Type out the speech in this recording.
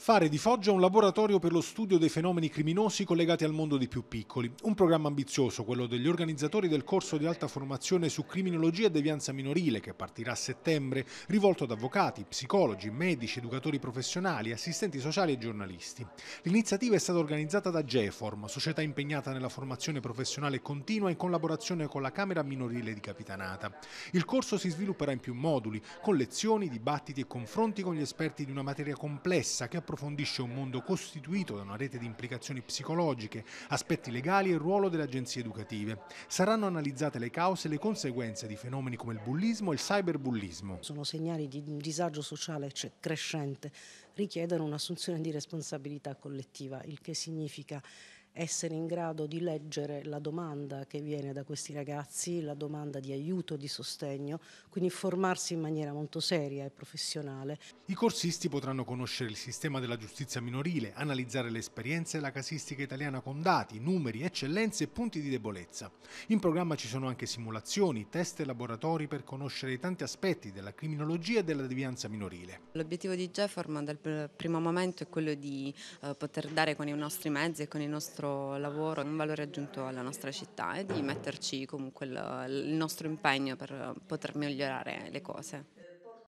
Fare di Foggia un laboratorio per lo studio dei fenomeni criminosi collegati al mondo dei più piccoli. Un programma ambizioso, quello degli organizzatori del corso di alta formazione su criminologia e devianza minorile, che partirà a settembre, rivolto ad avvocati, psicologi, medici, educatori professionali, assistenti sociali e giornalisti. L'iniziativa è stata organizzata da GEFORM, società impegnata nella formazione professionale continua in collaborazione con la Camera Minorile di Capitanata. Il corso si svilupperà in più moduli, con lezioni, dibattiti e confronti con gli esperti di una materia complessa che approfondisce un mondo costituito da una rete di implicazioni psicologiche, aspetti legali e ruolo delle agenzie educative. Saranno analizzate le cause e le conseguenze di fenomeni come il bullismo e il cyberbullismo. Sono segnali di un disagio sociale cioè, crescente, richiedono un'assunzione di responsabilità collettiva, il che significa essere in grado di leggere la domanda che viene da questi ragazzi, la domanda di aiuto, di sostegno, quindi formarsi in maniera molto seria e professionale. I corsisti potranno conoscere il sistema della giustizia minorile, analizzare le esperienze e la casistica italiana con dati, numeri, eccellenze e punti di debolezza. In programma ci sono anche simulazioni, test e laboratori per conoscere i tanti aspetti della criminologia e della devianza minorile. L'obiettivo di GEFORM dal primo momento è quello di eh, poter dare con i nostri mezzi e con i nostri nostro lavoro, un valore aggiunto alla nostra città e di metterci comunque il nostro impegno per poter migliorare le cose.